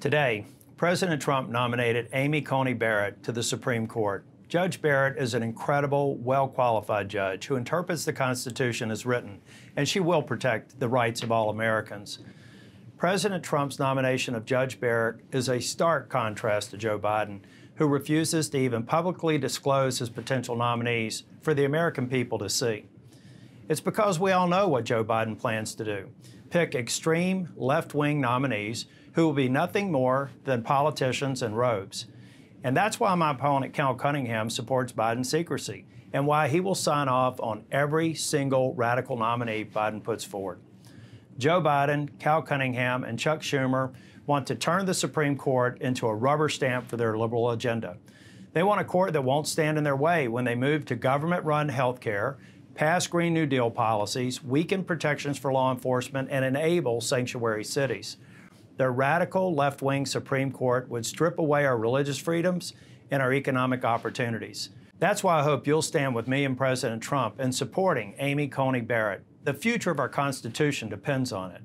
Today, President Trump nominated Amy Coney Barrett to the Supreme Court. Judge Barrett is an incredible, well qualified judge who interprets the Constitution as written, and she will protect the rights of all Americans. President Trump's nomination of Judge Barrett is a stark contrast to Joe Biden, who refuses to even publicly disclose his potential nominees for the American people to see. It's because we all know what Joe Biden plans to do pick extreme left wing nominees who will be nothing more than politicians in robes. And that's why my opponent, Cal Cunningham, supports Biden's secrecy and why he will sign off on every single radical nominee Biden puts forward. Joe Biden, Cal Cunningham, and Chuck Schumer want to turn the Supreme Court into a rubber stamp for their liberal agenda. They want a court that won't stand in their way when they move to government run health care, pass Green New Deal policies, weaken protections for law enforcement, and enable sanctuary cities the radical left wing Supreme Court would strip away our religious freedoms and our economic opportunities. That's why I hope you'll stand with me and President Trump in supporting Amy Coney Barrett. The future of our Constitution depends on it.